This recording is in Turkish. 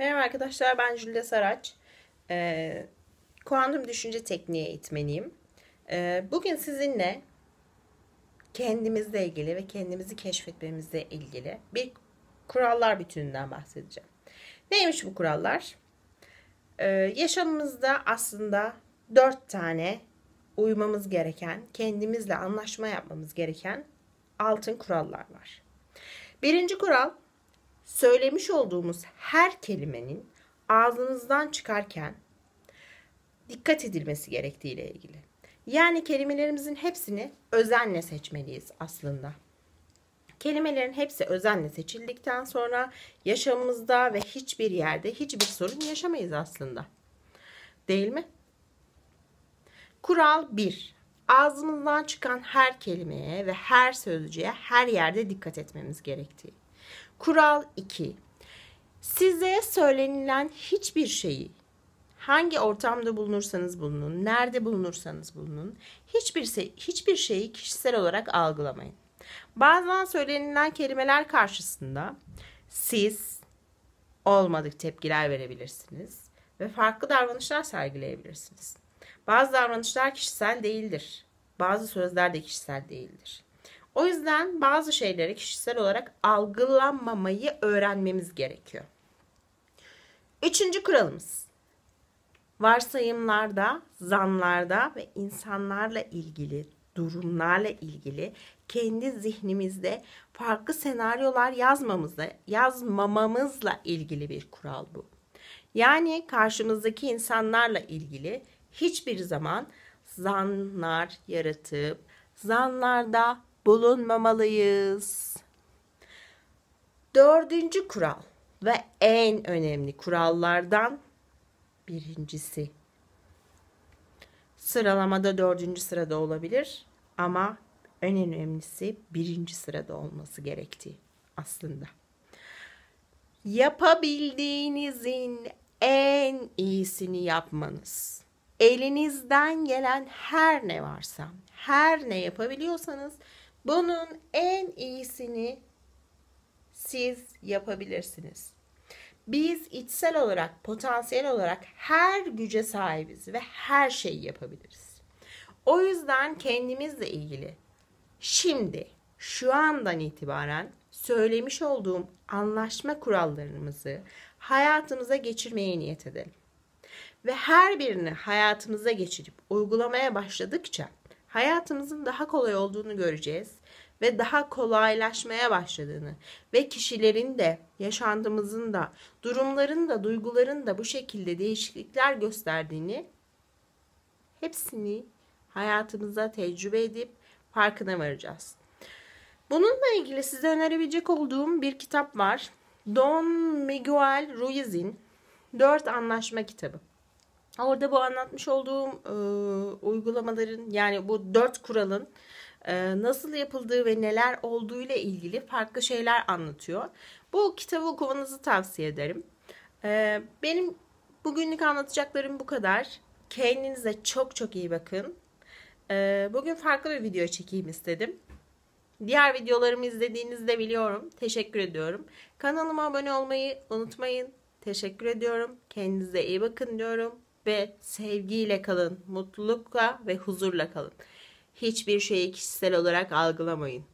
Merhaba arkadaşlar ben Jülde Saraç. Ee, kuantum düşünce tekniği eğitmeniyim. Ee, bugün sizinle kendimizle ilgili ve kendimizi keşfetmemizle ilgili bir kurallar bütününden bahsedeceğim. Neymiş bu kurallar? Ee, yaşamımızda aslında dört tane uymamız gereken, kendimizle anlaşma yapmamız gereken altın kurallar var. Birinci kural söylemiş olduğumuz her kelimenin ağzınızdan çıkarken dikkat edilmesi gerektiği ile ilgili. Yani kelimelerimizin hepsini özenle seçmeliyiz aslında. Kelimelerin hepsi özenle seçildikten sonra yaşamımızda ve hiçbir yerde hiçbir sorun yaşamayız aslında. Değil mi? Kural 1. Ağzımızdan çıkan her kelimeye ve her sözcüğe her yerde dikkat etmemiz gerektiği. Kural 2. Size söylenilen hiçbir şeyi hangi ortamda bulunursanız bulunun, nerede bulunursanız bulunun, hiçbir şey, hiçbir şeyi kişisel olarak algılamayın. Bazen söylenilen kelimeler karşısında siz olmadık tepkiler verebilirsiniz ve farklı davranışlar sergileyebilirsiniz. Bazı davranışlar kişisel değildir. Bazı sözler de kişisel değildir. O yüzden bazı şeyleri kişisel olarak algılanmamayı öğrenmemiz gerekiyor. Üçüncü kuralımız. Varsayımlarda, zanlarda ve insanlarla ilgili, durumlarla ilgili kendi zihnimizde farklı senaryolar yazmamızla, yazmamamızla ilgili bir kural bu. Yani karşımızdaki insanlarla ilgili hiçbir zaman zanlar yaratıp zanlarda bulunmamalıyız. Dördüncü kural ve en önemli kurallardan birincisi. Sıralamada dördüncü sırada olabilir ama en önemlisi birinci sırada olması gerektiği aslında. Yapabildiğinizin en iyisini yapmanız. Elinizden gelen her ne varsa, her ne yapabiliyorsanız bunun en iyisini siz yapabilirsiniz. Biz içsel olarak, potansiyel olarak her güce sahibiz ve her şeyi yapabiliriz. O yüzden kendimizle ilgili şimdi, şu andan itibaren söylemiş olduğum anlaşma kurallarımızı hayatımıza geçirmeye niyet edelim. Ve her birini hayatımıza geçirip uygulamaya başladıkça hayatımızın daha kolay olduğunu göreceğiz ve daha kolaylaşmaya başladığını ve kişilerin de yaşandığımızın da durumların da duyguların da bu şekilde değişiklikler gösterdiğini hepsini hayatımıza tecrübe edip farkına varacağız. Bununla ilgili size önerebilecek olduğum bir kitap var. Don Miguel Ruiz'in Dört Anlaşma kitabı. Orada bu anlatmış olduğum e, uygulamaların yani bu dört kuralın e, nasıl yapıldığı ve neler olduğu ile ilgili farklı şeyler anlatıyor. Bu kitabı okumanızı tavsiye ederim. E, benim bugünlük anlatacaklarım bu kadar. Kendinize çok çok iyi bakın. E, bugün farklı bir video çekeyim istedim. Diğer videolarımı izlediğinizde biliyorum. Teşekkür ediyorum. Kanalıma abone olmayı unutmayın. Teşekkür ediyorum. Kendinize iyi bakın diyorum ve sevgiyle kalın. Mutlulukla ve huzurla kalın. Hiçbir şeyi kişisel olarak algılamayın.